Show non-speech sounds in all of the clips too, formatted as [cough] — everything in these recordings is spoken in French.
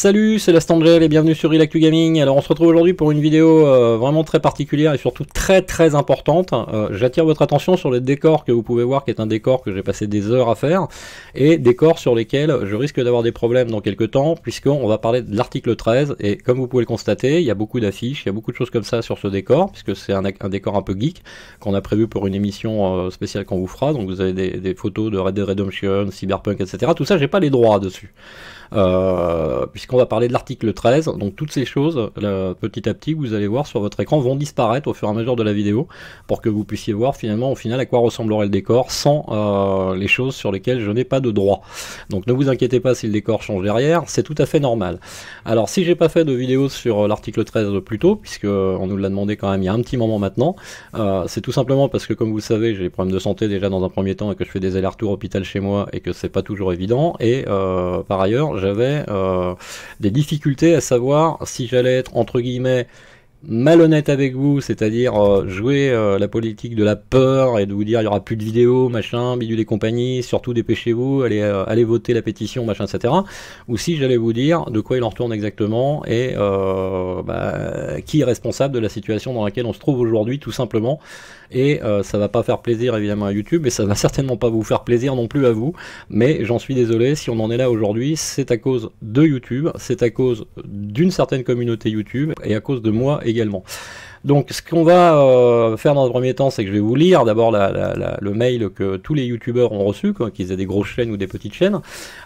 Salut, c'est Angel et bienvenue sur Relactu Gaming. Alors on se retrouve aujourd'hui pour une vidéo euh, vraiment très particulière et surtout très très importante. Euh, j'attire votre attention sur le décor que vous pouvez voir qui est un décor que j'ai passé des heures à faire et décor sur lesquels je risque d'avoir des problèmes dans quelques temps puisqu'on va parler de l'article 13 et comme vous pouvez le constater, il y a beaucoup d'affiches, il y a beaucoup de choses comme ça sur ce décor puisque c'est un, décor un peu geek qu'on a prévu pour une émission euh, spéciale qu'on vous fera. Donc vous avez des, des photos de Red Dead Redemption, Cyberpunk, etc. Tout ça, j'ai pas les droits dessus. Euh, puisqu'on va parler de l'article 13. Donc toutes ces choses, petit à petit, vous allez voir sur votre écran, vont disparaître au fur et à mesure de la vidéo, pour que vous puissiez voir finalement au final à quoi ressemblerait le décor sans euh, les choses sur lesquelles je n'ai pas de droit. Donc ne vous inquiétez pas si le décor change derrière, c'est tout à fait normal. Alors si j'ai pas fait de vidéo sur euh, l'article 13 plus tôt, puisque on nous l'a demandé quand même il y a un petit moment maintenant, c'est tout simplement parce que comme vous savez j'ai des problèmes de santé déjà dans un premier temps et que je fais des allers-retours hôpital chez moi et que c'est pas toujours évident. Et par ailleurs j'avais euh, des difficultés à savoir si j'allais être entre guillemets malhonnête avec vous, c'est-à-dire euh, jouer euh, la politique de la peur et de vous dire il y aura plus de vidéos, machin, bidule des compagnies, surtout dépêchez-vous, allez, euh, allez voter la pétition, machin, etc. Ou si j'allais vous dire de quoi il en retourne exactement et bah, qui est responsable de la situation dans laquelle on se trouve aujourd'hui, tout simplement. Et ça va pas faire plaisir évidemment à YouTube et ça va [laughs] certainement pas vous faire plaisir non plus à vous. Mais j'en suis désolé, si on en est là aujourd'hui, c'est à cause de YouTube, c'est à cause d'une certaine communauté YouTube et à cause de moi et également. Donc ce qu'on va euh, faire dans le premier temps, c'est que je vais vous lire d'abord le mail que tous les youtubeurs ont reçu, qu'ils aient des grosses chaînes ou des petites chaînes.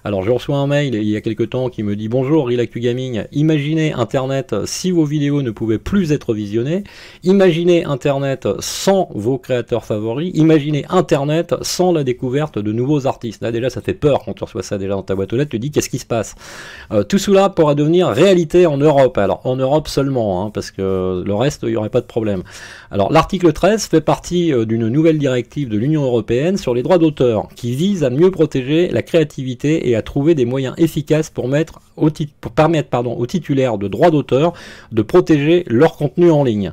Alors je reçois un mail il y a quelques temps qui me dit bonjour Actu Gaming, imaginez Internet si vos vidéos ne pouvaient plus être visionnées, imaginez Internet sans vos créateurs favoris, imaginez Internet sans la découverte de nouveaux artistes. Là déjà ça fait peur quand tu reçois ça déjà dans ta boîte aux lettres, tu te dis qu'est-ce qui se passe. Euh, tout cela pourra devenir réalité en Europe. Alors en Europe seulement, hein, parce que le reste pas de problème. Alors l'article 13 fait partie euh, d'une nouvelle directive de l'Union européenne sur les droits d'auteur, qui vise à mieux protéger la créativité et à trouver des moyens efficaces pour, permettre aux titulaires de droits d'auteur de protéger leur contenu en ligne.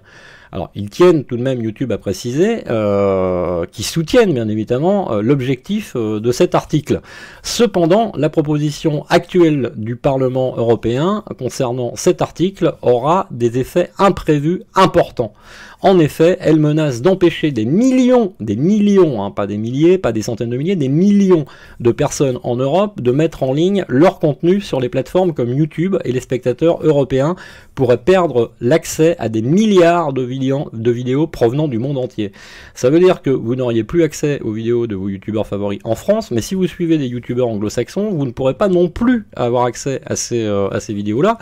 Alors, ils tiennent tout de même, YouTube a précisé, euh, qui soutiennent bien évidemment euh, l'objectif euh, de cet article. Cependant, la proposition actuelle du Parlement européen concernant cet article aura des effets imprévus importants. En effet, elle menace d'empêcher des millions, des millions, hein, pas des milliers, pas des centaines de milliers, des millions de personnes en Europe de mettre en ligne leur contenu sur les plateformes comme YouTube et les spectateurs européens pourraient perdre l'accès à des milliards de vidéos de vidéos provenant du monde entier. Ça veut dire que vous n'auriez plus accès aux vidéos de vos youtubeurs favoris en France, mais si vous suivez des youtubeurs anglo-saxons, vous ne pourrez pas non plus avoir accès à ces, euh, ces vidéos-là,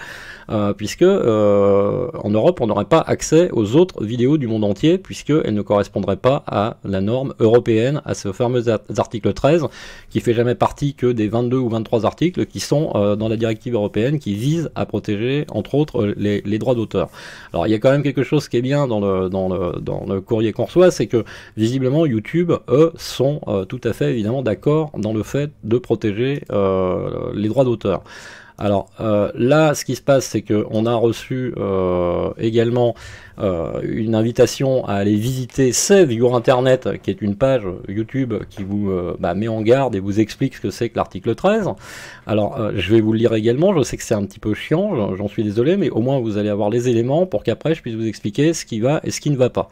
euh, puisque euh, en Europe, on n'aurait pas accès aux autres vidéos du monde entier, puisqu'elles ne correspondraient pas à la norme européenne, à ce fameux article 13, qui fait jamais partie que des 22 ou 23 articles qui sont dans la directive européenne, qui vise à protéger, entre autres, les, les droits d'auteur. Alors, il y a quand même quelque chose qui est bien dans, le, dans, le, courrier qu'on reçoit, c'est que visiblement YouTube, eux, sont euh, tout à fait évidemment d'accord dans le fait de protéger euh, les droits d'auteur. Alors euh, là, ce qui se passe, c'est qu'on a reçu euh, également euh, une invitation à aller visiter Save Your Internet, qui est une page YouTube qui vous bah, met en garde et vous explique ce que c'est que l'article 13. Alors je vais vous le lire également, je sais que c'est un petit peu chiant, j'en suis désolé, mais au moins vous allez avoir les éléments pour qu'après je puisse vous expliquer ce qui va et ce qui ne va pas.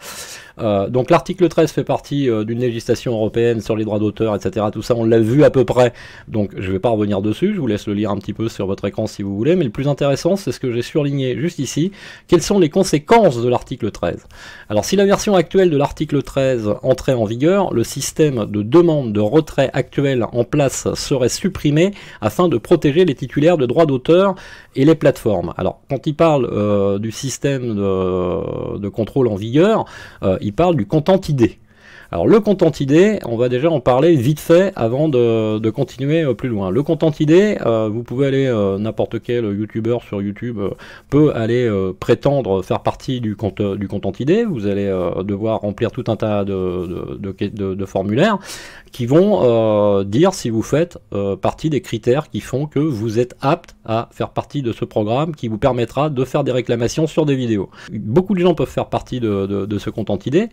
Euh, donc l'article 13 fait partie euh, d'une législation européenne sur les droits d'auteur, etc. Tout ça, on l'a vu à peu près. Donc je ne vais pas revenir dessus, je vous laisse le lire un petit peu sur votre écran si vous voulez. Mais le plus intéressant, c'est ce que j'ai surligné juste ici. Quelles sont les conséquences de l'article 13 Alors si la version actuelle de l'article 13 entrait en vigueur, le système de demande de retrait actuel en place serait supprimé afin de protéger les titulaires de droits d'auteur et les plateformes. Alors quand il parle euh, du système de, de, contrôle en vigueur, il parle du content ID. Alors le content ID, on va déjà en parler vite fait avant de, continuer euh, plus loin. Le content ID, euh, vous pouvez aller, euh, n'importe quel youtubeur sur YouTube peut aller prétendre faire partie du, compte, du content ID. Vous allez devoir remplir tout un tas de, de formulaires qui vont euh, dire si vous faites euh, partie des critères qui font que vous êtes apte à faire partie de ce programme qui vous permettra de faire des réclamations sur des vidéos. Beaucoup de gens peuvent faire partie de, ce content idée.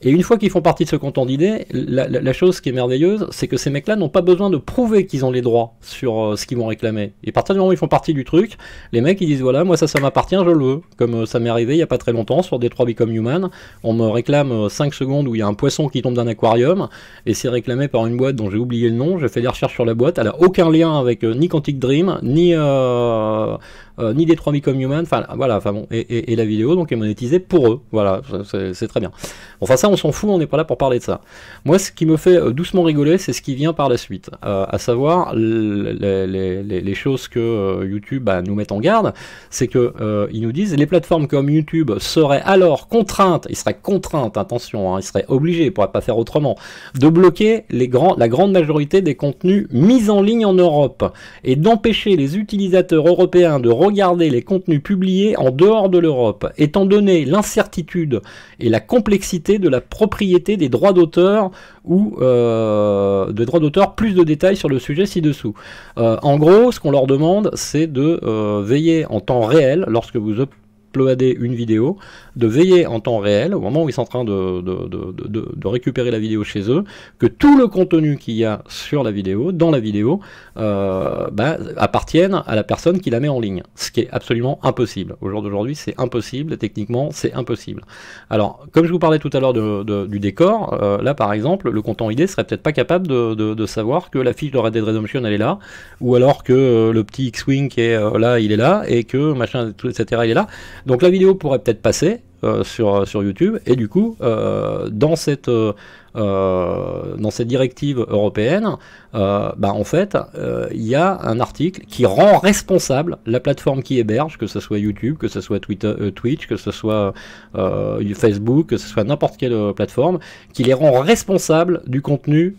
Et une fois qu'ils font partie de ce content d'idées, la, chose qui est merveilleuse, c'est que ces mecs-là n'ont pas besoin de prouver qu'ils ont les droits sur euh, ce qu'ils vont réclamer. Et à partir du moment où ils font partie du truc, les mecs ils disent voilà, moi ça, ça m'appartient, je le veux. Comme ça m'est arrivé il n'y a pas très longtemps sur des 3 Become Human, on me réclame 5 secondes où il y a un poisson qui tombe d'un aquarium, et c'est réclamé par une boîte dont j'ai oublié le nom. J'ai fait des recherches sur la boîte. Elle a aucun lien avec euh, ni Quantic Dream, ni euh, euh, ni des 3 Comme Human. Enfin voilà. Enfin bon. Et, la vidéo donc est monétisée pour eux. Voilà. C'est très bien. Enfin ça, on s'en fout. On n'est pas là pour parler de ça. Moi, ce qui me fait doucement rigoler, c'est ce qui vient par la suite, à savoir les, choses que YouTube bah, nous met en garde, c'est que ils nous disent les plateformes comme YouTube seraient alors contraintes. Ils seraient contraintes. Attention, hein, ils seraient obligés. Ils pourraient pas faire autrement de bloquer la grande majorité des contenus mis en ligne en Europe et d'empêcher les utilisateurs européens de regarder les contenus publiés en dehors de l'Europe, étant donné l'incertitude et la complexité de la propriété des droits d'auteur ou euh, de droits d'auteur. Plus de détails sur le sujet ci-dessous. Euh, en gros, ce qu'on leur demande, c'est de euh, veiller en temps réel lorsque vous uploader une vidéo, de veiller en temps réel, au moment où ils sont en train de, de, récupérer la vidéo chez eux, que tout le contenu qu'il y a sur la vidéo, dans la vidéo, euh, bah, appartienne à la personne qui la met en ligne. Ce qui est absolument impossible. Au jour d'aujourd'hui, c'est impossible, techniquement, c'est impossible. Alors, comme je vous parlais tout à l'heure du décor, euh, là par exemple, le content ID serait peut-être pas capable de, savoir que la fiche de Red Dead Redemption, elle est là, ou alors que euh, le petit X-Wing qui est là, il est là, et que machin, etc., il est là. Donc la vidéo pourrait peut-être passer euh, sur, euh, sur YouTube, et du coup, euh, dans, cette, dans cette directive européenne, bah, en fait, il y a un article qui rend responsable la plateforme qui héberge, que ce soit YouTube, que ce soit Twitch, que ce soit Facebook, que ce soit n'importe quelle plateforme, qui les rend responsables du contenu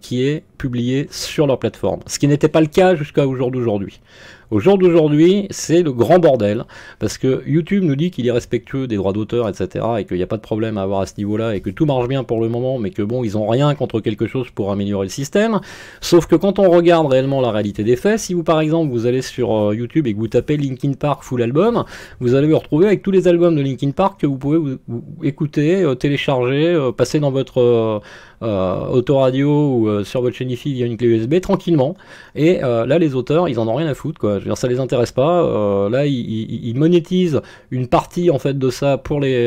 qui est publié sur leur plateforme, ce qui n'était pas le cas jusqu'à aujourd'hui. jour d'aujourd'hui. Au jour d'aujourd'hui, c'est le grand bordel, parce que YouTube nous dit qu'il est respectueux des droits d'auteur, etc., et qu'il n'y a pas de problème à avoir à ce niveau-là, et que tout marche bien pour le moment, mais que bon, ils n'ont rien contre quelque chose pour améliorer le système. Sauf que quand on regarde réellement la réalité des faits, si vous par exemple vous allez sur euh, YouTube et que vous tapez Linkin Park full album, vous allez vous retrouver avec tous les albums de Linkin Park que vous pouvez écouter, euh, télécharger, euh, passer dans votre... Euh, autoradio ou euh, sur votre chaîne ici via une clé USB tranquillement. Et euh, là, les auteurs, ils en ont rien à foutre. Quoi. Je ça les intéresse pas. là, ils, ils, monétisent une partie en fait de ça pour les,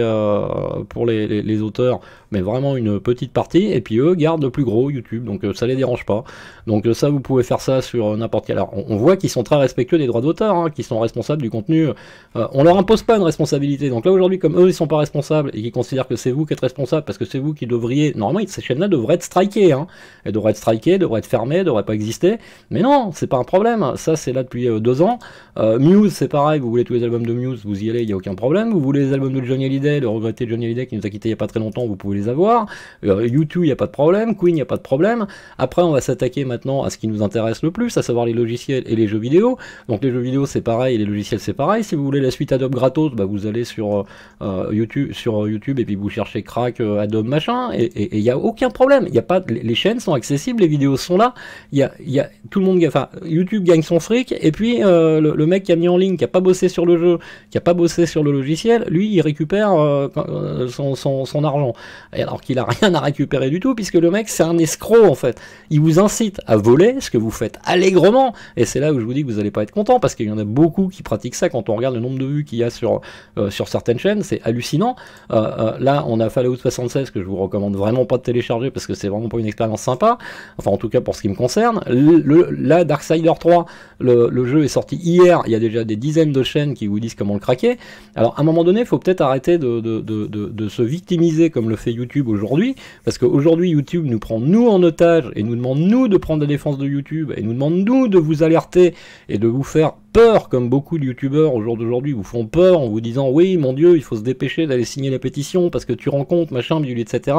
pour les, les auteurs mais vraiment une petite partie, et puis eux gardent le plus gros YouTube, donc euh, ça les dérange pas. Donc euh, ça, vous pouvez faire ça sur euh, n'importe quel. Alors on, voit qu'ils sont très respectueux des droits d'auteur, hein, qui sont responsables du contenu. on leur impose pas une responsabilité. Donc là aujourd'hui, comme eux ils sont pas responsables et qu'ils considèrent que c'est vous qui êtes responsable parce que c'est vous qui devriez. Normalement, cette chaîne là devrait être strikées, hein. Elles devraient être strikées, devrait être fermées, devrait pas exister. Mais non, c'est pas un problème. Ça c'est là depuis deux ans. Muse, c'est pareil. Vous voulez tous les albums de Muse, vous y allez, il n'y a aucun problème. Vous voulez les albums de Johnny Hallyday, le regretter Johnny Hallyday qui nous a quitté il y a pas très longtemps, vous pouvez les avoir. YouTube euh, il n'y a pas de problème. Queen, il n'y a pas de problème. Après, on va s'attaquer maintenant à ce qui nous intéresse le plus, à savoir les logiciels et les jeux vidéo. Donc les jeux vidéo, c'est pareil, les logiciels, c'est pareil. Si vous voulez la suite Adobe gratos, bah, vous allez sur, euh, euh, YouTube, sur YouTube et puis vous cherchez crack Adobe machin, et il n'y a aucun problème. Il a pas, les chaînes sont accessibles, les vidéos sont là. y a, tout le monde, enfin, YouTube gagne son fric, et puis le, mec qui a mis en ligne, qui a pas bossé sur le jeu, qui a pas bossé sur le logiciel, lui, il récupère son, son, son, argent alors qu'il a rien à récupérer du tout, puisque le mec c'est un escroc en fait. Il vous incite à voler, ce que vous faites allègrement, et c'est là où je vous dis que vous n'allez pas être content, parce qu'il y en a beaucoup qui pratiquent ça quand on regarde le nombre de vues qu'il y a sur, euh, sur certaines chaînes, c'est hallucinant. Euh, euh, là, on a Fallout 76 que je vous recommande vraiment pas de télécharger parce que c'est vraiment pas une expérience sympa, enfin en tout cas pour ce qui me concerne. Le, là, Darksider 3, le, jeu est sorti hier, il y a déjà des dizaines de chaînes qui vous disent comment le craquer. Alors à un moment donné, il faut peut-être arrêter de, de, de se victimiser comme le fait YouTube YouTube aujourd'hui, parce qu'aujourd'hui YouTube nous prend nous en otage et nous demande nous de prendre la défense de YouTube et nous demande nous de vous alerter et de vous faire peur, comme beaucoup de youtubeurs au jour d'aujourd'hui vous font peur en vous disant oui, mon dieu, il faut se dépêcher d'aller signer la pétition parce que tu rencontres machin, bidule, etc.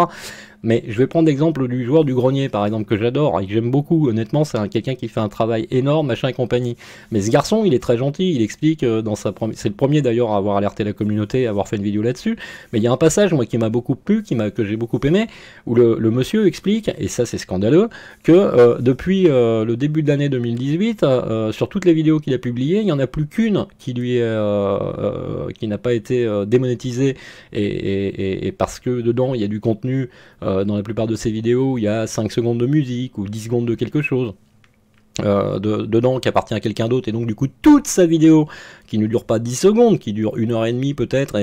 Mais je vais prendre l'exemple du joueur du grenier, par exemple, que j'adore et que j'aime beaucoup. Honnêtement, c'est quelqu'un qui fait un travail énorme, machin et compagnie. Mais ce garçon, il est très gentil. Il explique euh, dans sa C'est le premier d'ailleurs à avoir alerté la communauté, à avoir fait une vidéo là-dessus. Mais il y a un passage, moi, qui m'a beaucoup plu, qui que j'ai beaucoup aimé, où le, monsieur explique, et ça c'est scandaleux, que euh, depuis euh, le début de l'année 2018, sur toutes les vidéos qu'il a publiées, il n'y en a plus qu'une qui lui euh, euh, qui n'a pas été euh, démonétisée et, parce que dedans il y a du contenu dans la plupart de ses vidéos. Il y a 5 secondes de musique ou 10 secondes de quelque chose. Euh, dedans qui appartient à quelqu'un d'autre et donc du coup toute sa vidéo qui ne dure pas 10 secondes, qui dure une heure et demie peut-être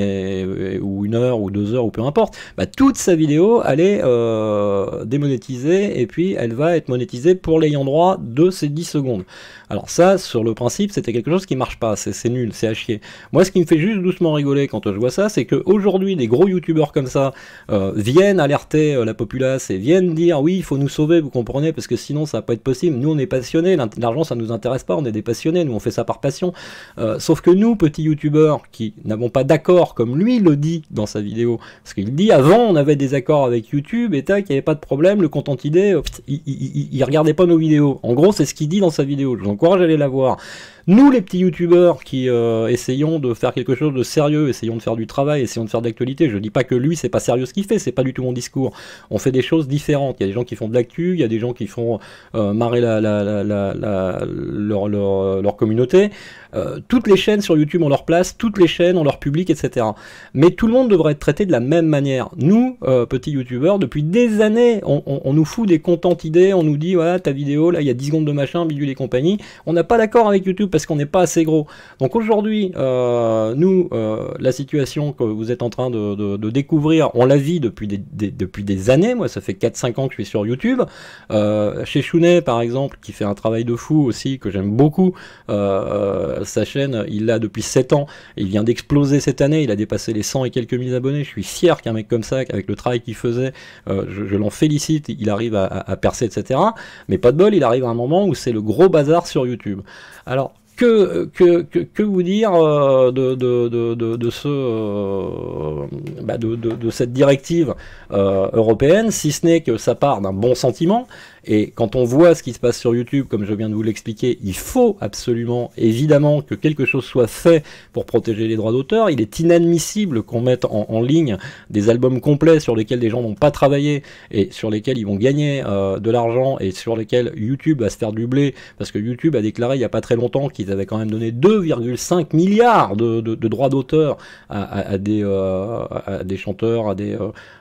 ou une heure ou deux heures ou peu importe, bah, toute sa vidéo elle est euh, démonétisée et puis elle va être monétisée pour l'ayant droit de ces 10 secondes. Alors ça sur le principe c'était quelque chose qui marche pas, c'est nul, c'est à chier. Moi ce qui me fait juste doucement rigoler quand je vois ça c'est qu'aujourd'hui des gros youtubeurs comme ça euh, viennent alerter la populace et viennent dire oui il faut nous sauver vous comprenez parce que sinon ça va pas être possible, nous on est passionnés l'argent ça nous intéresse pas, on est des passionnés, nous on fait ça par passion. Euh, sauf que nous, petits youtubeurs qui n'avons pas d'accord comme lui le dit dans sa vidéo, ce qu'il dit avant on avait des accords avec YouTube et tac, il n'y avait pas de problème, le content idée, il, regardait pas nos vidéos. En gros, c'est ce qu'il dit dans sa vidéo, je vous encourage à aller la voir. Nous, les petits youtubeurs qui euh, essayons de faire quelque chose de sérieux, essayons de faire du travail, essayons de faire de l'actualité, je dis pas que lui, c'est pas sérieux ce qu'il fait, c'est pas du tout mon discours. On fait des choses différentes. Il y a des gens qui font de l'actu, il y a des gens qui font euh, marrer la, la, la, leur, leur, leur, communauté. Euh, toutes les chaînes sur YouTube ont leur place, toutes les chaînes ont leur public, etc. Mais tout le monde devrait être traité de la même manière. Nous, euh, petits YouTubeurs, depuis des années, on, nous fout des contentes idées, on nous dit, voilà, ta vidéo, là, il y a 10 secondes de machin, bidule et compagnie. On n'a pas d'accord avec YouTube parce qu'on n'est pas assez gros. Donc aujourd'hui, euh, nous, la situation que vous êtes en train de, découvrir, on la vit depuis des, depuis des années. Moi, ça fait 4-5 ans que je suis sur YouTube. chez Chounet, par exemple, qui fait un travail de fou aussi, que j'aime beaucoup, euh, euh, sa chaîne, il l'a depuis 7 ans, il vient d'exploser cette année, il a dépassé les 100 et quelques mille abonnés, je suis fier qu'un mec comme ça, avec le travail qu'il faisait, euh, je, l'en félicite, il arrive à, à percer, etc. Mais pas de bol, il arrive à un moment où c'est le gros bazar sur YouTube. Alors, que, que, que, vous dire euh, de, de, de, de ce, euh, bah, de, cette directive euh, européenne, si ce n'est que ça part d'un bon sentiment et quand on voit ce qui se passe sur YouTube, comme je viens de vous l'expliquer, il faut absolument, évidemment, que quelque chose soit fait pour protéger les droits d'auteur. Il est inadmissible qu'on mette en, en, ligne des albums complets sur lesquels des gens n'ont pas travaillé et sur lesquels ils vont gagner de l'argent et sur lesquels YouTube va se faire du blé parce que YouTube a déclaré il n'y a pas très longtemps qu'ils avait quand même donné 2,5 milliards de, droits d'auteur à, euh, des, chanteurs, à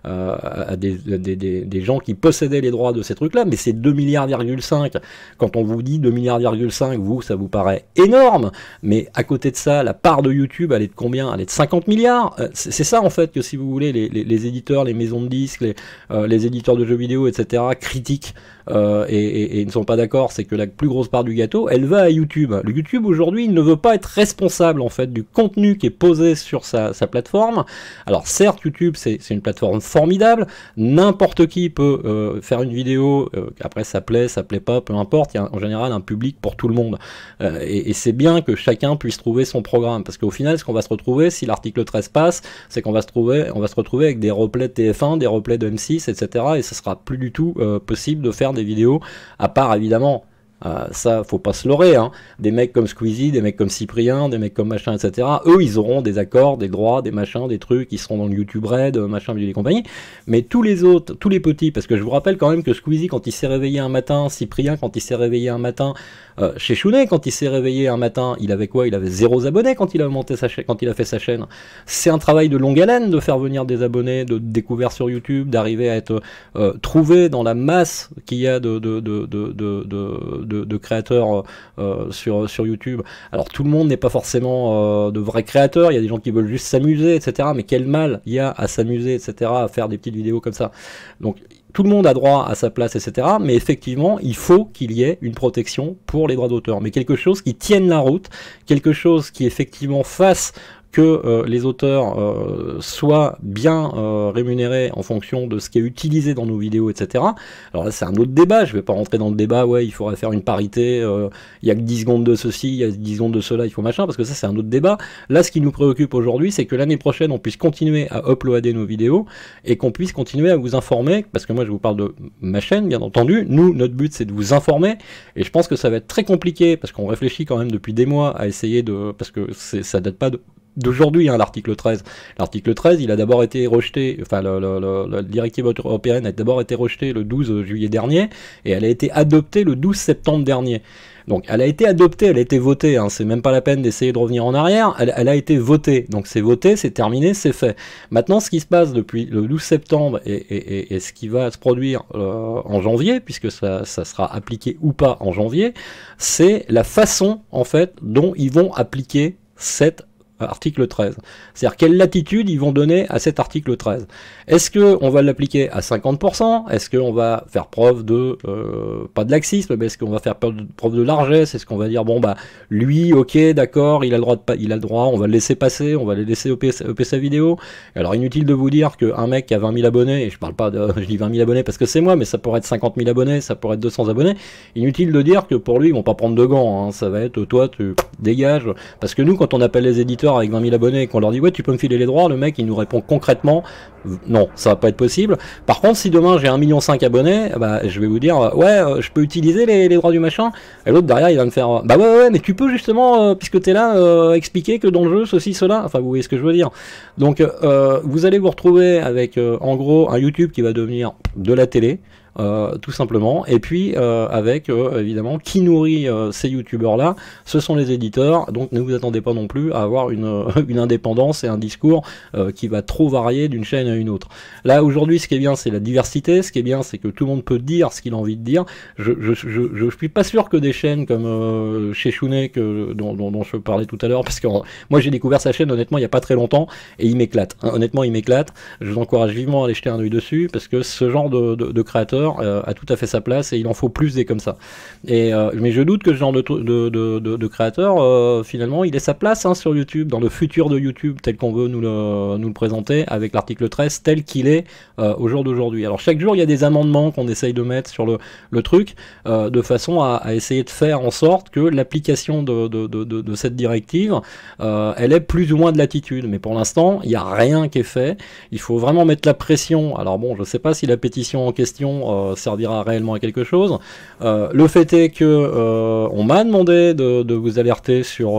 euh, des, gens qui possédaient les droits de ces trucs-là, mais c'est 2 milliards,5. Quand on vous dit 2 milliards,5, vous, ça vous paraît énorme, mais à côté de ça, la part de YouTube, elle est de combien Elle est de 50 milliards. Euh, c'est ça, en fait, que si vous voulez, les, éditeurs, les maisons de disques, les, éditeurs de jeux vidéo, etc., critiquent et, et, ne sont pas d'accord, c'est que la plus grosse part du gâteau, elle va à YouTube. Le YouTube YouTube aujourd'hui, ne veut pas être responsable en fait du contenu qui est posé sur sa, plateforme. Alors certes, YouTube c'est une plateforme formidable, n'importe qui peut euh, faire une vidéo, euh, après ça plaît, ça plaît pas, peu importe, il y a en général un public pour tout le monde. Euh, et, c'est bien que chacun puisse trouver son programme, parce qu'au final, ce qu'on va se retrouver si l'article 13 passe, c'est qu'on va se trouver, on va se retrouver avec des replays de TF1, des replays de M6, etc. Et ce sera plus du tout possible de faire des vidéos, à part évidemment euh, ça, faut pas se leurrer. Hein. Des mecs comme Squeezie, des mecs comme Cyprien, des mecs comme machin, etc. Eux, ils auront des accords, des droits, des machins, des trucs, ils seront dans le YouTube Red, euh, machin, milieu et compagnie. Mais tous les autres, tous les petits, parce que je vous rappelle quand même que Squeezie, quand il s'est réveillé un matin, Cyprien, quand il s'est réveillé un matin, euh, chez Chounet, quand il s'est réveillé un matin, il avait quoi Il avait zéro abonné quand il a monté sa quand il a fait sa chaîne. C'est un travail de longue haleine de faire venir des abonnés, de découvert sur YouTube, d'arriver à être trouvé dans la masse qu'il y a de, de de, créateurs euh, euh, sur, sur YouTube. Alors tout le monde n'est pas forcément euh, de vrais créateurs, il y a des gens qui veulent juste s'amuser, etc. Mais quel mal il y a à s'amuser, etc., à faire des petites vidéos comme ça. Donc tout le monde a droit à sa place, etc. Mais effectivement, il faut qu'il y ait une protection pour les droits d'auteur. Mais quelque chose qui tienne la route, quelque chose qui effectivement fasse que euh, les auteurs euh, soient bien euh, rémunérés en fonction de ce qui est utilisé dans nos vidéos, etc. Alors là, c'est un autre débat, je ne vais pas rentrer dans le débat, ouais, il faudrait faire une parité, il n'y a que 10 secondes de ceci, il y a 10 secondes de cela, il faut machin, parce que ça, c'est un autre débat. Là, ce qui nous préoccupe aujourd'hui, c'est que l'année prochaine, on puisse continuer à uploader nos vidéos et qu'on puisse continuer à vous informer, parce que moi, je vous parle de ma chaîne, bien entendu. Nous, notre but, c'est de vous informer, et je pense que ça va être très compliqué, parce qu'on réfléchit quand même depuis des mois à essayer de... parce que ça date pas de d'aujourd'hui, hein, l'article 13. L'article 13, il a d'abord été rejeté, enfin, la directive européenne a d'abord été rejetée le 12 juillet dernier, et elle a été adoptée le 12 septembre dernier. Donc, elle a été adoptée, elle a été votée, hein, c'est même pas la peine d'essayer de revenir en arrière, elle, a été votée. Donc, c'est voté, c'est terminé, c'est fait. Maintenant, ce qui se passe depuis le 12 septembre et, ce qui va se produire euh, en janvier, puisque ça, ça sera appliqué ou pas en janvier, c'est la façon, en fait, dont ils vont appliquer cette article 13. C'est-à-dire quelle latitude ils vont donner à cet article 13. Est-ce que on va l'appliquer à 50% Est-ce qu'on va faire preuve de euh, pas de laxisme, mais est-ce qu'on va faire preuve de largesse Est-ce qu'on va dire bon bah lui, ok, d'accord, il a le droit, de il a le droit, on va le laisser passer, on va le laisser op sa vidéo. Alors inutile de vous dire qu'un mec qui a 20 000 abonnés, et je parle pas de, je dis 20 000 abonnés parce que c'est moi, mais ça pourrait être 50 000 abonnés, ça pourrait être 200 abonnés. Inutile de dire que pour lui, ils vont pas prendre de gants. Hein, ça va être toi, tu dégages. Parce que nous, quand on appelle les éditeurs avec 20 000 abonnés et qu'on leur dit ouais tu peux me filer les droits, le mec il nous répond concrètement non, ça va pas être possible. Par contre, si demain j'ai 1,5 million abonnés, bah, je vais vous dire euh, ouais, euh, je peux utiliser les, droits du machin. Et l'autre derrière il va me faire euh, bah ouais, ouais, mais tu peux justement, puisque t'es là, expliquer que dans le jeu ceci, cela. Enfin, vous voyez ce que je veux dire. Donc, vous allez vous retrouver avec en gros un YouTube qui va devenir de la télé. Euh, tout simplement. Et puis euh, avec euh, évidemment qui nourrit ces youtubeurs là, ce sont les éditeurs. Donc ne vous attendez pas non plus à avoir une, [laughs] une indépendance et un discours qui va trop varier d'une chaîne à une autre. Là aujourd'hui, ce qui est bien, c'est la diversité. Ce qui est bien, c'est que tout le monde peut dire ce qu'il a envie de dire. Je je, je, je suis pas sûr que des chaînes comme chez Chounet que dont, dont, je parlais tout à l'heure, parce que moi j'ai découvert sa chaîne honnêtement il y a pas très longtemps et il m'éclate. Hein, honnêtement, il m'éclate. Je vous encourage vivement à aller jeter un oeil dessus parce que ce genre de, de, de créateurs euh, a tout à fait sa place et il en faut plus des comme ça. Et, euh, mais je doute que ce genre de, de, créateur, euh, finalement, il ait sa place hein, sur YouTube, dans le futur de YouTube tel qu'on veut nous le, nous le présenter, avec l'article 13 tel qu'il est au jour d'aujourd'hui. Alors chaque jour, il y a des amendements qu'on essaye de mettre sur le, le truc, de façon à, essayer de faire en sorte que l'application de, cette directive, elle est plus ou moins de latitude. Mais pour l'instant, il n'y a rien qui est fait. Il faut vraiment mettre la pression. Alors bon, je ne sais pas si la pétition en question euh, servira réellement à quelque chose. Euh, le fait est que euh, on m'a demandé de, vous alerter sur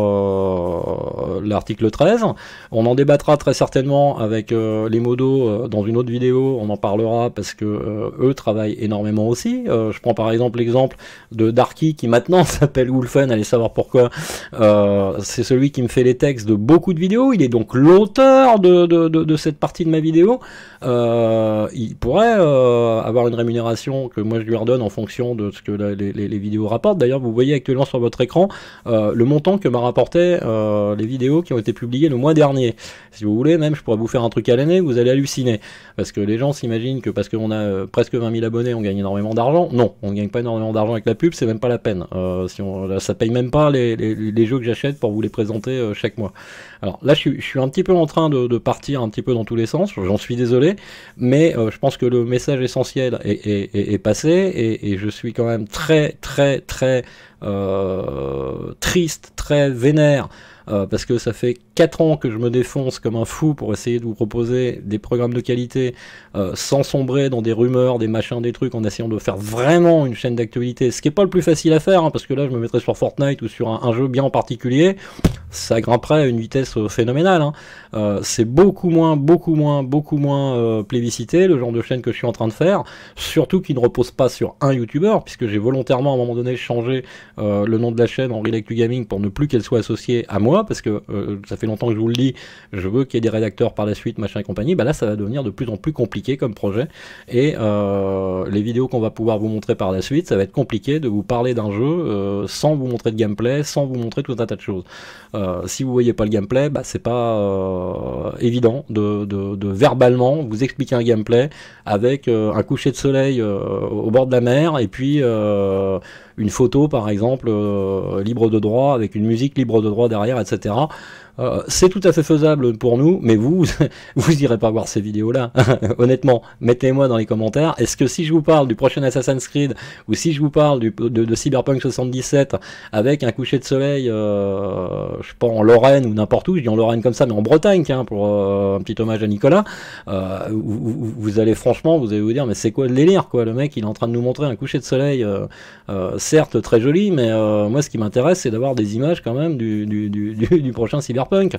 l'article 13. On en débattra très certainement avec les modos dans une autre vidéo. On en parlera parce que eux travaillent énormément aussi. je prends par exemple l'exemple de Darky qui maintenant [laughs] s'appelle Wolfen. Allez savoir pourquoi. C'est celui qui me fait les textes de beaucoup de vidéos. Il est donc l'auteur de, cette partie de ma vidéo. il pourrait avoir une rémunération que moi je lui redonne en fonction de ce que les, vidéos rapportent. D'ailleurs, vous voyez actuellement sur votre écran euh, le montant que m'a rapporté euh, les vidéos qui ont été publiées le mois dernier. Si vous voulez, même je pourrais vous faire un truc à l'année, vous allez halluciner. Parce que les gens s'imaginent que parce qu'on a euh, presque 20 000 abonnés, on gagne énormément d'argent. Non, on ne gagne pas énormément d'argent avec la pub, c'est même pas la peine. si on, ça paye même pas les, jeux que j'achète pour vous les présenter chaque mois. Alors là, je, suis un petit peu en train de, partir un petit peu dans tous les sens, j'en suis désolé, mais je pense que le message essentiel est est, passé et, je suis quand même très très très euh, triste, très vénère, euh, parce que ça fait 4 ans que je me défonce comme un fou pour essayer de vous proposer des programmes de qualité euh, sans sombrer dans des rumeurs, des machins, des trucs, en essayant de faire vraiment une chaîne d'actualité, ce qui est pas le plus facile à faire, hein, parce que là je me mettrais sur Fortnite ou sur un, jeu bien en particulier, ça grimperait à une vitesse euh, phénoménale. Hein. c'est beaucoup moins, beaucoup moins, beaucoup moins plébiscité, le genre de chaîne que je suis en train de faire, surtout qui ne repose pas sur un youtubeur puisque j'ai volontairement à un moment donné changé le nom de la chaîne en Relay pour ne plus qu'elle soit associée à moi, parce que euh, ça fait longtemps que je vous le dis, je veux qu'il y ait des rédacteurs par la suite, machin et compagnie, bah là ça va devenir de plus en plus compliqué comme projet. Et euh, les vidéos qu'on va pouvoir vous montrer par la suite, ça va être compliqué de vous parler d'un jeu euh, sans vous montrer de gameplay, sans vous montrer tout un tas de choses. si vous voyez pas le gameplay, bah c'est pas évident de, de, verbalement vous expliquer un gameplay avec un coucher de soleil au bord de la mer et puis une photo par exemple libre de droit avec une musique libre de droit derrière, etc. Euh, c'est tout à fait faisable pour nous, mais vous, [laughs] vous irez pas voir ces vidéos-là. [laughs] Honnêtement, mettez-moi dans les commentaires. Est-ce que si je vous parle du prochain Assassin's Creed ou si je vous parle du, de, Cyberpunk 77 avec un coucher de soleil, euh, je sais pas en Lorraine ou n'importe où, je dis en Lorraine comme ça, mais en Bretagne, pour euh, un petit hommage à Nicolas, vous, allez franchement, vous allez vous dire, mais c'est quoi de délire, quoi Le mec, il est en train de nous montrer un coucher de soleil, certes très joli, mais moi, ce qui m'intéresse, c'est d'avoir des images quand même du, du prochain Cyberpunk punk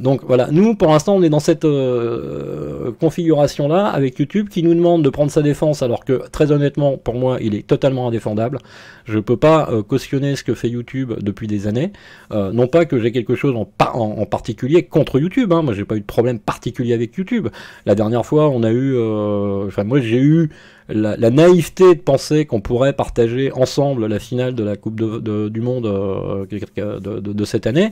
Donc voilà, nous pour l'instant on est dans cette euh, configuration là avec YouTube qui nous demande de prendre sa défense alors que très honnêtement pour moi il est totalement indéfendable. Je peux pas euh, cautionner ce que fait YouTube depuis des années. Euh, non pas que j'ai quelque chose en, particulier contre YouTube. Hein. Moi, j'ai pas eu de problème particulier avec YouTube. La dernière fois, on a eu, euh, enfin moi, j'ai eu la, naïveté de penser qu'on pourrait partager ensemble la finale de la Coupe du Monde de, cette année.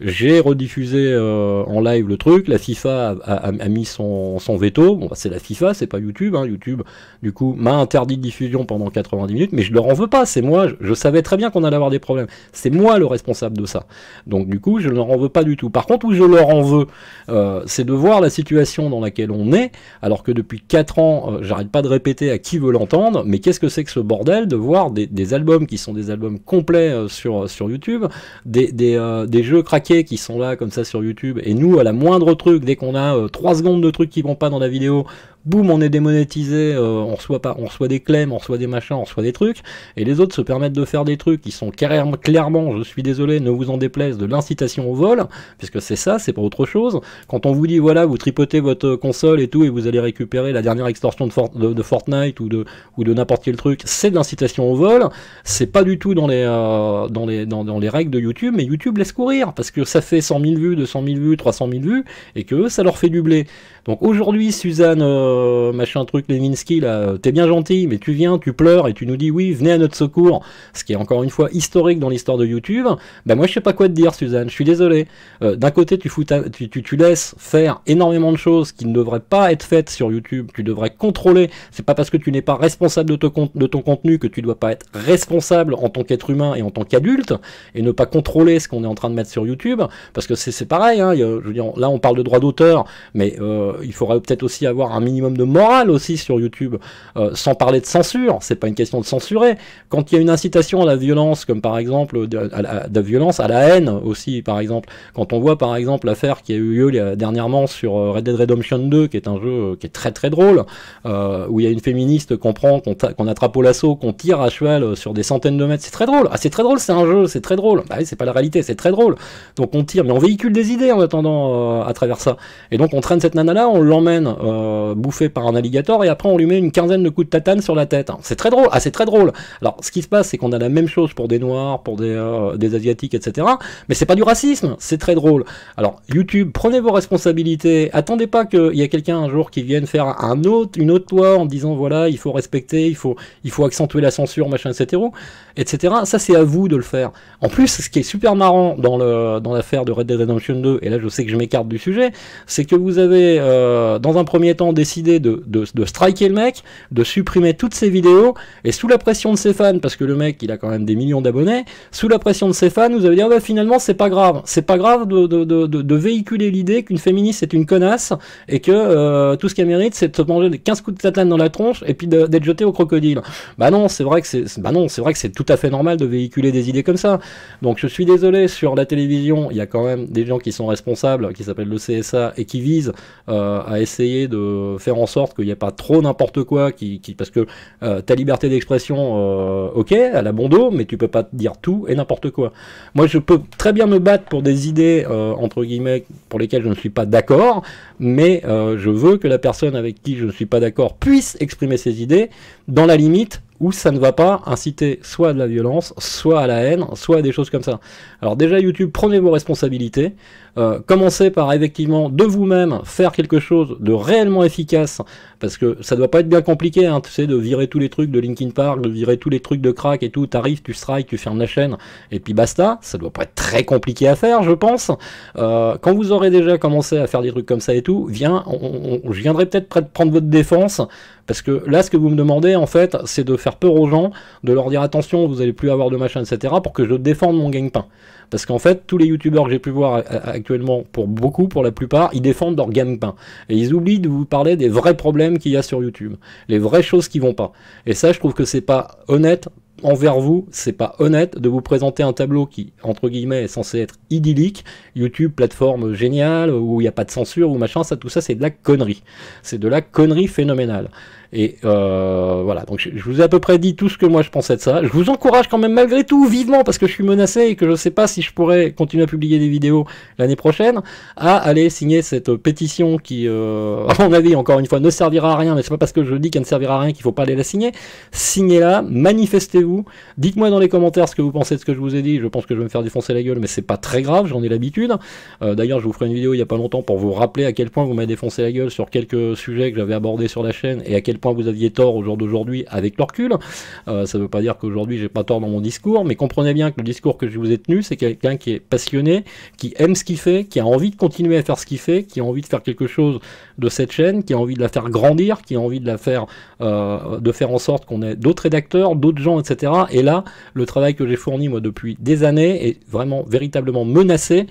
J'ai rediffusé en live le truc. La FIFA a, mis son, veto. Bah, c'est la FIFA, c'est pas YouTube. Hein. YouTube, du coup, m'a interdit de diffusion pendant 90 minutes, mais je leur en veux pas. C'est moi je, savais très bien qu'on allait avoir des problèmes. C'est moi le responsable de ça. Donc du coup, je ne leur en veux pas du tout. Par contre, où je leur en veux, euh, c'est de voir la situation dans laquelle on est, alors que depuis 4 ans, euh, j'arrête pas de répéter à qui veut l'entendre, mais qu'est-ce que c'est que ce bordel de voir des, albums qui sont des albums complets euh, sur, sur YouTube, des, des, jeux craqués qui sont là comme ça sur YouTube, et nous, à la moindre truc, dès qu'on a 3 secondes de trucs qui vont pas dans la vidéo, boum, on est démonétisé, euh, on reçoit pas, on reçoit des claims, on reçoit des machins, on reçoit des trucs, et les autres se permettent de faire des trucs qui sont carrément, clairement, je suis désolé, ne vous en déplaise, de l'incitation au vol, puisque c'est ça, c'est pas autre chose. Quand on vous dit voilà, vous tripotez votre console et tout, et vous allez récupérer la dernière extorsion de, Fortnite ou de ou de n'importe quel truc, c'est de l'incitation au vol. C'est pas du tout dans les euh, dans les règles de YouTube, mais YouTube laisse courir parce que ça fait 100 000 vues, 200 000 vues, 300 000 vues, et que eux, ça leur fait du blé. Donc aujourd'hui, Suzanne euh, euh, machin truc Levinsky, là, euh, t'es bien gentil, mais tu viens, tu pleures et tu nous dis oui, venez à notre secours, ce qui est encore une fois historique dans l'histoire de YouTube, ben moi je sais pas quoi te dire, Suzanne, je suis désolé. Euh, d'un côté, tu, tu, tu, laisses faire énormément de choses qui ne devraient pas être faites sur YouTube, tu devrais contrôler, c'est pas parce que tu n'es pas responsable de, de ton contenu que tu dois pas être responsable en tant qu'être humain et en tant qu'adulte, et ne pas contrôler ce qu'on est en train de mettre sur YouTube, parce que c'est pareil, hein, je veux dire, là on parle de droit d'auteur, mais il faudrait peut-être aussi avoir un minimum de morale aussi sur YouTube, euh, sans parler de censure, c'est pas une question de censurer. Quand il y a une incitation à la violence, comme par exemple à la, violence, à la haine aussi, par exemple, quand on voit par exemple l'affaire qui a eu lieu dernièrement sur euh, Red Dead Redemption 2, qui est un jeu euh, qui est très très drôle, où il y a une féministe qu'on prend, qu'on attrape au lasso, qu'on tire à cheval sur des centaines de mètres, c'est très drôle. Ah c'est très drôle, c'est un jeu, c'est très drôle. Bah c'est pas la réalité, c'est très drôle. Donc on tire, mais on véhicule des idées en attendant à travers ça. Et donc on traîne cette nana là, on l'emmène bouffer par un alligator et après on lui met une quinzaine de coups de tatane sur la tête. Hein. C'est très drôle, ah c'est très drôle. Alors ce qui se passe c'est qu'on a la même chose pour des noirs, pour des, euh, asiatiques, etc. Mais c'est pas du racisme, c'est très drôle. Alors YouTube, prenez vos responsabilités, attendez pas qu'il y ait quelqu'un un jour qui vienne faire un autre, une autre loi en disant voilà il faut respecter, il faut, il faut accentuer la censure, machin, etc etc. Ça, c'est à vous de le faire. En plus, ce qui est super marrant dans le dans l'affaire de Red Dead Redemption 2, et là, je sais que je m'écarte du sujet, c'est que vous avez, euh, dans un premier temps, décidé de, de, striker le mec, de supprimer toutes ses vidéos, et sous la pression de ses fans, parce que le mec, il a quand même des millions d'abonnés, sous la pression de ses fans, vous avez dit, ah bah, finalement, c'est pas grave. C'est pas grave de, véhiculer l'idée qu'une féministe est une connasse, et que euh, tout ce qu'elle mérite, c'est de se manger 15 coups de tatane dans la tronche, et puis d'être jeté au crocodile. Bah non, c'est vrai que c'est, bah non, c'est vrai que c'est tout tout à fait normal de véhiculer des idées comme ça. Donc je suis désolé, sur la télévision, il y a quand même des gens qui sont responsables, qui s'appellent le CSA, et qui visent euh, à essayer de faire en sorte qu'il n'y ait pas trop n'importe quoi, qui, parce que euh, ta liberté d'expression, euh, ok, elle a bon dos, mais tu peux pas dire tout et n'importe quoi. Moi, je peux très bien me battre pour des idées, entre guillemets, pour lesquelles je ne suis pas d'accord, mais je veux que la personne avec qui je ne suis pas d'accord puisse exprimer ses idées dans la limite où ça ne va pas inciter soit à de la violence, soit à la haine, soit à des choses comme ça. Alors déjà YouTube, prenez vos responsabilités, euh, commencez par effectivement de vous-même faire quelque chose de réellement efficace parce que ça doit pas être bien compliqué, hein, tu sais, de virer tous les trucs de Linkin Park, de virer tous les trucs de Crack et tout. T'arrives, tu strikes, tu fermes la chaîne, et puis basta. Ça doit pas être très compliqué à faire, je pense. Euh, quand vous aurez déjà commencé à faire des trucs comme ça et tout, viens, je viendrai peut-être prendre votre défense. Parce que là, ce que vous me demandez, en fait, c'est de faire peur aux gens, de leur dire attention, vous allez plus avoir de machin, etc., pour que je défende mon gang pain Parce qu'en fait, tous les youtubeurs que j'ai pu voir actuellement, pour beaucoup, pour la plupart, ils défendent leur gang pain Et ils oublient de vous parler des vrais problèmes qu'il y a sur YouTube, les vraies choses qui vont pas. Et ça, je trouve que c'est pas honnête envers vous, c'est pas honnête de vous présenter un tableau qui, entre guillemets, est censé être idyllique. YouTube, plateforme géniale, où il n'y a pas de censure, ou machin, ça, tout ça, c'est de la connerie. C'est de la connerie phénoménale. Et euh, voilà, donc je, vous ai à peu près dit tout ce que moi je pensais de ça. Je vous encourage quand même malgré tout, vivement, parce que je suis menacé et que je ne sais pas si je pourrais continuer à publier des vidéos l'année prochaine, à aller signer cette pétition qui, euh, à mon avis, encore une fois, ne servira à rien, mais c'est pas parce que je dis qu'elle ne servira à rien qu'il faut pas aller la signer. Signez-la, manifestez-vous Dites-moi dans les commentaires ce que vous pensez de ce que je vous ai dit. Je pense que je vais me faire défoncer la gueule, mais c'est pas très grave, j'en ai l'habitude. Euh, d'ailleurs, je vous ferai une vidéo il y a pas longtemps pour vous rappeler à quel point vous m'avez défoncé la gueule sur quelques sujets que j'avais abordés sur la chaîne et à quel point vous aviez tort au jour d'aujourd'hui avec le recul. ne euh, ça veut pas dire qu'aujourd'hui j'ai pas tort dans mon discours, mais comprenez bien que le discours que je vous ai tenu, c'est quelqu'un qui est passionné, qui aime ce qu'il fait, qui a envie de continuer à faire ce qu'il fait, qui a envie de faire quelque chose de cette chaîne, qui a envie de la faire grandir, qui a envie de la faire, euh, de faire en sorte qu'on ait d'autres rédacteurs, d'autres gens, etc et là, le travail que j'ai fourni moi depuis des années est vraiment véritablement menacé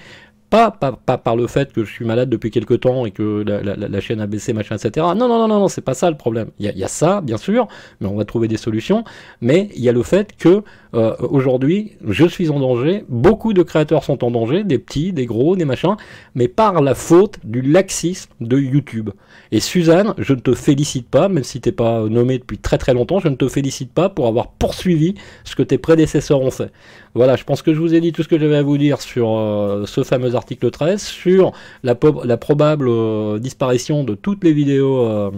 pas, par le fait que je suis malade depuis quelques temps et que la, chaîne a baissé, machin, etc. Non, non, non, non, non c'est pas ça le problème. Il y, a ça, bien sûr, mais on va trouver des solutions. Mais il y a le fait que euh, aujourd'hui, je suis en danger, beaucoup de créateurs sont en danger, des petits, des gros, des machins, mais par la faute du laxisme de YouTube. Et Suzanne, je ne te félicite pas, même si t'es pas nommée depuis très très longtemps, je ne te félicite pas pour avoir poursuivi ce que tes prédécesseurs ont fait. Voilà, je pense que je vous ai dit tout ce que j'avais à vous dire sur euh, ce fameux article 13, sur la, probable euh, disparition de toutes les vidéos. Euh,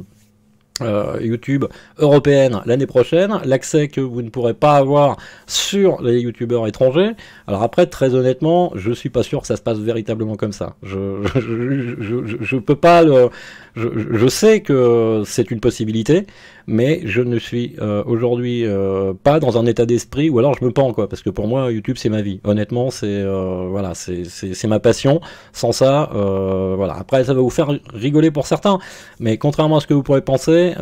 YouTube européennes l'année prochaine, l'accès que vous ne pourrez pas avoir sur les youtubeurs étrangers. Alors après, très honnêtement, je suis pas sûr que ça se passe véritablement comme ça. Je peux pas je sais que c'est une possibilité, mais je ne suis euh, aujourd'hui euh, pas dans un état d'esprit ou alors je me pends quoi parce que pour moi YouTube c'est ma vie honnêtement c'est euh, voilà c'est ma passion sans ça voilà après ça va vous faire rigoler pour certains mais contrairement à ce que vous pourrez penser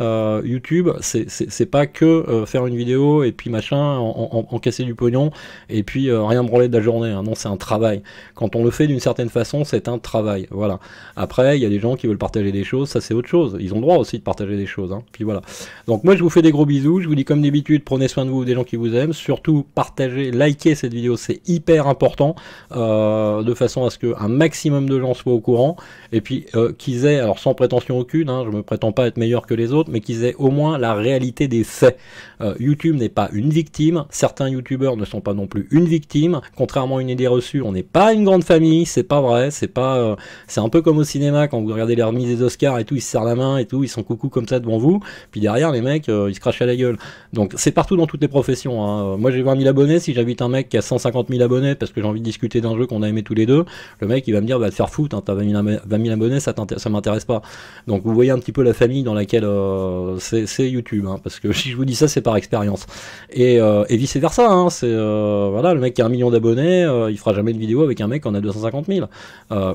YouTube c'est pas que faire une vidéo et puis machin en, casser du pognon et puis rien branler de la journée hein. non c'est un travail quand on le fait d'une certaine façon c'est un travail voilà après il y a des gens qui veulent partager des choses ça c'est autre chose ils ont le droit aussi de partager des choses hein. puis voilà donc moi je vous fais des gros bisous, je vous dis comme d'habitude, prenez soin de vous, des gens qui vous aiment, surtout partagez, likez cette vidéo, c'est hyper important, euh, de façon à ce qu'un maximum de gens soient au courant, et puis euh, qu'ils aient, alors sans prétention aucune, hein, je ne me prétends pas être meilleur que les autres, mais qu'ils aient au moins la réalité des faits. Euh, YouTube n'est pas une victime, certains YouTubeurs ne sont pas non plus une victime, contrairement à une idée reçue, on n'est pas une grande famille, c'est pas vrai, c'est pas, c'est un peu comme au cinéma, quand vous regardez les remises des Oscars et tout, ils se serrent la main et tout, ils sont coucou comme ça devant vous, puis derrière, les mecs, euh, ils se crachent à la gueule. Donc c'est partout dans toutes les professions. Hein. Moi j'ai 20 000 abonnés, si j'invite un mec qui a 150 000 abonnés parce que j'ai envie de discuter d'un jeu qu'on a aimé tous les deux, le mec il va me dire, va bah, te faire foutre, hein, t'as 20 000 abonnés, ça, ça m'intéresse pas. Donc vous voyez un petit peu la famille dans laquelle euh, c'est YouTube, hein, parce que [laughs] si je vous dis ça, c'est par expérience. Et, euh, vice versa, c'est voilà, le mec qui a un million d'abonnés, il fera jamais de vidéo avec un mec qui en a 250 000.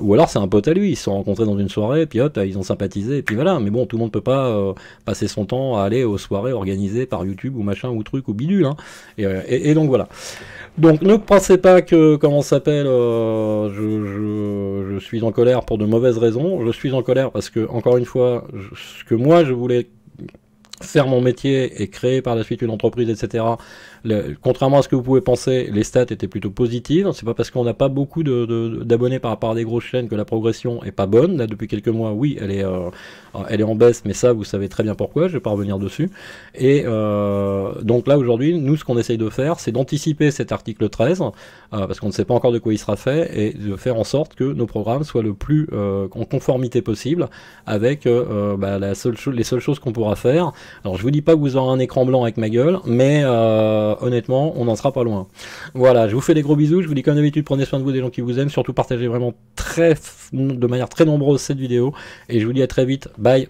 ou alors c'est un pote à lui, ils se sont rencontrés dans une soirée, puis hop, ils ont sympathisé, et puis voilà. Mais bon, tout le monde peut pas passer son temps à aller aux soirées organisées par YouTube ou machin ou truc ou bidule. Hein. Euh, et, donc voilà. Donc ne pensez pas que, comment s'appelle, euh, je, suis en colère pour de mauvaises raisons. Je suis en colère parce que, encore une fois, ce que moi je voulais faire mon métier et créer par la suite une entreprise, etc contrairement à ce que vous pouvez penser, les stats étaient plutôt positives. C'est pas parce qu'on n'a pas beaucoup d'abonnés par rapport à des grosses chaînes que la progression est pas bonne. Là, depuis quelques mois, oui, elle est, euh, elle est en baisse, mais ça, vous savez très bien pourquoi. Je vais pas revenir dessus. Et euh, donc là, aujourd'hui, nous, ce qu'on essaye de faire, c'est d'anticiper cet article 13, euh, parce qu'on ne sait pas encore de quoi il sera fait, et de faire en sorte que nos programmes soient le plus en conformité possible avec bah, la seule les seules choses qu'on pourra faire. Alors, je vous dis pas que vous aurez un écran blanc avec ma gueule, mais honnêtement, on n'en sera pas loin. Voilà, je vous fais des gros bisous. Je vous dis comme d'habitude, prenez soin de vous, des gens qui vous aiment. Surtout, partagez vraiment très, de manière très nombreuse cette vidéo. Et je vous dis à très vite. Bye.